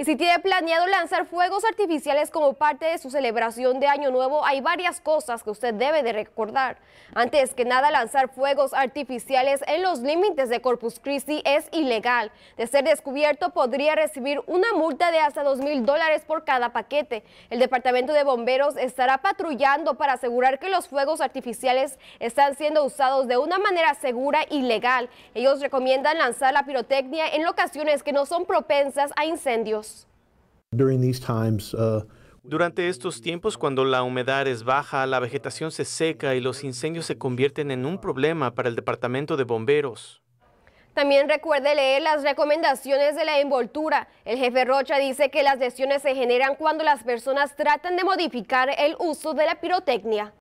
Y si tiene planeado lanzar fuegos artificiales como parte de su celebración de Año Nuevo, hay varias cosas que usted debe de recordar. Antes que nada, lanzar fuegos artificiales en los límites de Corpus Christi es ilegal. De ser descubierto, podría recibir una multa de hasta $2,000 mil dólares por cada paquete. El Departamento de Bomberos estará patrullando para asegurar que los fuegos artificiales están siendo usados de una manera segura y legal. Ellos recomiendan lanzar la pirotecnia en locaciones que no son propensas a incendios. Uh, Durante estos tiempos, cuando la humedad es baja, la vegetación se seca y los incendios se convierten en un problema para el Departamento de Bomberos. También recuerde leer las recomendaciones de la envoltura. El jefe Rocha dice que las lesiones se generan cuando las personas tratan de modificar el uso de la pirotecnia.